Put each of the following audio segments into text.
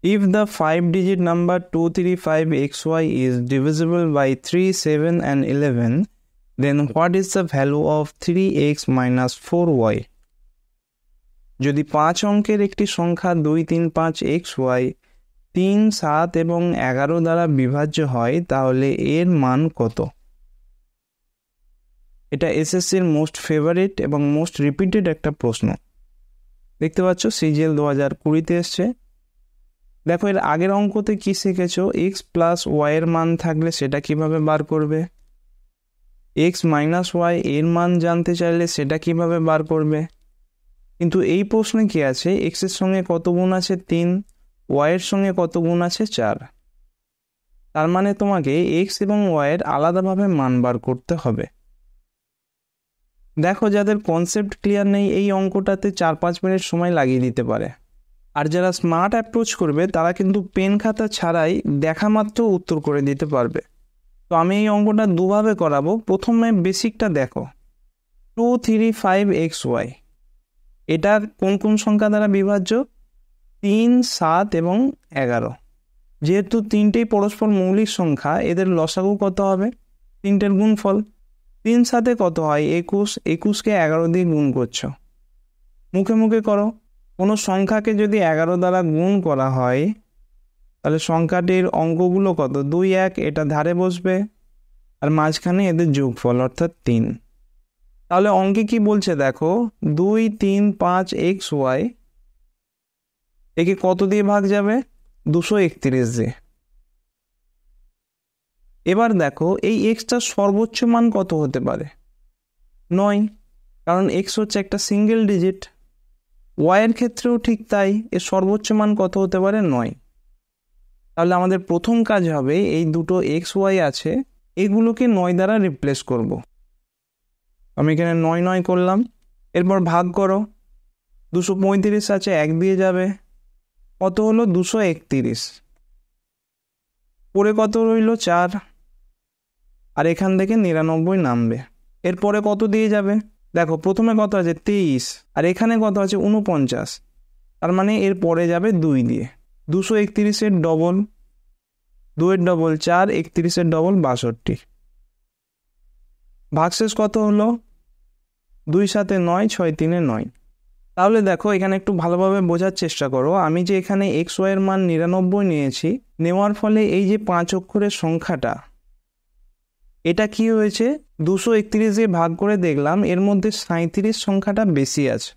If the 5 digit number 235xy is divisible by 3, 7 and 11, then what is the value of 3x minus 4y? যদি পাঁচ অঙ্কের একটি সংখ্যা দুই তিন পাঁচ এক্স ওয়াই তিন সাত এবং এগারো দ্বারা বিভাজ্য হয় তাহলে এর মান কত এটা এসএসসির মোস্ট ফেভারিট এবং মোস্ট রিপিটেড একটা প্রশ্ন দেখতে পাচ্ছ সিজিএল দু হাজার কুড়িতে এসছে দেখো এর আগের অঙ্কতে কি শিখেছো এক্স প্লাস ওয়াইয়ের মান থাকলে সেটা কিভাবে বার করবে এক্স মাইনাস ওয়াই এর মান জানতে চাইলে সেটা কিভাবে বার করবে কিন্তু এই প্রশ্নে কি আছে এক্সের সঙ্গে কত গুণ আছে তিন ওয়াইয়ের সঙ্গে কত গুণ আছে চার তার মানে তোমাকে এক্স এবং ওয়াইয়ের আলাদাভাবে মান বার করতে হবে দেখো যাদের কনসেপ্ট ক্লিয়ার নেই এই অঙ্কটাতে চার পাঁচ মিনিট সময় লাগিয়ে দিতে পারে আর যারা স্মার্ট অ্যাপ্রোচ করবে তারা কিন্তু পেন খাতা ছাড়াই দেখা মাত্র উত্তর করে দিতে পারবে তো আমি এই অঙ্কটা দুভাবে করাবো প্রথমে বেসিকটা দেখো two three five x y এটা কোন কোন সংখ্যা দ্বারা বিভাজ্য তিন সাত এবং এগারো যেহেতু তিনটেই পরস্পর মৌলিক সংখ্যা এদের লসাগু কত হবে তিনটের গুণফল তিন সাথে কত হয় একুশ একুশকে এগারো দিয়ে গুণ করছো মুখে মুখে করো কোনো সংখ্যাকে যদি এগারো দ্বারা গুণ করা হয় তাহলে সংখ্যাটির অঙ্কগুলো কত দুই এক এটা ধারে বসবে আর মাঝখানে এদের যোগফল অর্থাৎ তিন তাহলে অঙ্কে কি বলছে দেখো দুই তিন পাঁচ এক্স ওয়াই একে কত দিয়ে ভাগ যাবে দুশো একত্রিশ দিয়ে এবার দেখো এই এক্সটার সর্বোচ্চ মান কত হতে পারে নয় কারণ এক্স হচ্ছে একটা সিঙ্গেল ডিজিট ওয়াইয়ের ক্ষেত্রেও ঠিক তাই এর সর্বোচ্চ মান কত হতে পারে নয় তাহলে আমাদের প্রথম কাজ হবে এই দুটো এক্স ওয়াই আছে এগুলোকে নয় দ্বারা রিপ্লেস করব। আমি এখানে নয় নয় করলাম এরপর ভাগ করো দুশো পঁয়ত্রিশ আছে এক দিয়ে যাবে কত হলো দুশো একত্রিশ পরে কত রইল চার আর এখান থেকে নিরানব্বই নামবে এরপরে কত দিয়ে যাবে দেখো প্রথমে কত আছে তেইশ আর এখানে কত আছে উনপঞ্চাশ তার মানে এর পরে যাবে দুই দিয়ে দুশো একত্রিশের ডবল দুয়ের ডবল চার একত্রিশের ডবল বাষট্টি ভাগশেষ কত হলো দুই সাথে নয় ছয় তিনে নয় তাহলে দেখো এখানে একটু ভালোভাবে বোঝার চেষ্টা করো আমি যে এখানে এক্স ওয়াইয়ের মান নিরানব্বই নিয়েছি নেওয়ার ফলে এই যে পাঁচ অক্ষরের সংখ্যাটা এটা কি হয়েছে দুশো একত্রিশ দিয়ে ভাগ করে দেখলাম এর মধ্যে সাঁত্রিশ সংখ্যাটা বেশি আছে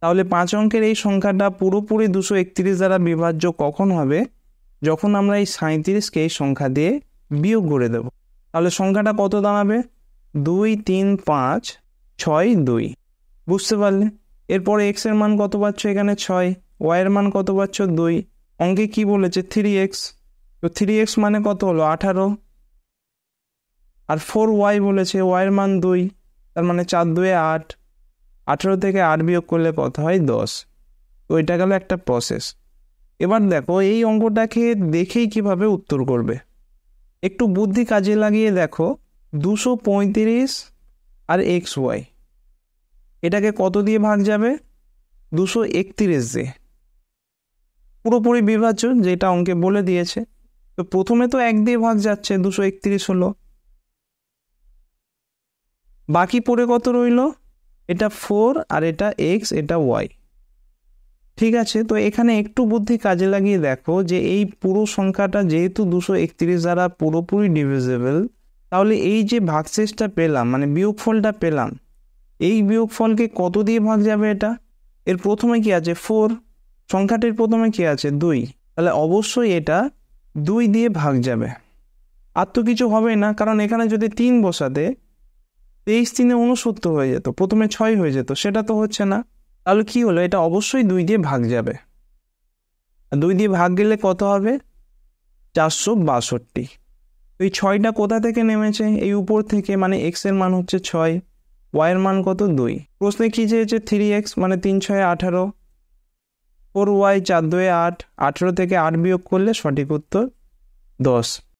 তাহলে পাঁচ অঙ্কের এই সংখ্যাটা পুরোপুরি দুশো একত্রিশ দ্বারা বিভাজ্য কখন হবে যখন আমরা এই সাঁত্রিশকে এই সংখ্যা দিয়ে বিয়োগ করে দেব তাহলে সংখ্যাটা কত দাঁড়াবে দুই তিন পাঁচ ছয় দুই বুঝতে পারলে এরপরে এক্সের মান কত পাচ্ছ এখানে ছয় ওয়াইয়ের মান কত পাচ্ছ দুই অঙ্কে কি বলেছে থ্রি এক্স তো থ্রি এক্স মানে কত হলো আঠারো আর ফোর ওয়াই বলেছে ওয়াইয়ের মান দুই তার মানে চার দুয়ে আট আঠেরো থেকে আট বিয়োগ করলে কত হয় দশ তো এটা গেল একটা প্রসেস এবার দেখো এই অঙ্কটাকে দেখেই কিভাবে উত্তর করবে একটু বুদ্ধি কাজে লাগিয়ে দেখো দুশো পঁয়ত্রিশ আর এক্স ওয়াই এটাকে কত দিয়ে ভাগ যাবে দুশো একত্রিশ দিয়ে পুরোপুরি বিভাজ্য যেটা অঙ্কে বলে দিয়েছে তো প্রথমে তো এক দিয়ে ভাগ যাচ্ছে দুশো একত্রিশ হলো বাকি পড়ে কত রইল এটা ফোর আর এটা এক্স এটা ওয়াই ঠিক আছে তো এখানে একটু বুদ্ধি কাজে লাগিয়ে দেখো যে এই পুরো সংখ্যাটা যেহেতু দুশো একত্রিশ দ্বারা পুরোপুরি ডিভিজেবল তাহলে এই যে ভাগশেষটা পেলাম মানে বিয়োগফলটা পেলাম এই বিয়োগফলকে কত দিয়ে ভাগ যাবে এটা এর প্রথমে কি আছে ফোর সংখ্যাটির প্রথমে কি আছে দুই তাহলে অবশ্যই এটা দুই দিয়ে ভাগ যাবে আর তো কিছু হবে না কারণ এখানে যদি তিন বসাতে তেইশ তিনে উনসত্তর হয়ে যেত প্রথমে ছয় হয়ে যেত সেটা তো হচ্ছে না তাহলে কি হলো এটা অবশ্যই দুই দিয়ে ভাগ যাবে দুই দিয়ে ভাগ গেলে কত হবে চারশো বাষট্টি তো এই ছয়টা কোথা থেকে নেমেছে এই উপর থেকে মানে এক্সের মান হচ্ছে ছয় ওয়াইয়ের মান কত দুই প্রশ্নে কী চেয়েছে থ্রি এক্স মানে তিন ছয় আঠারো ফোর ওয়াই চার দুয়ে আট আঠেরো থেকে আট বিয়োগ করলে সঠিক উত্তর দশ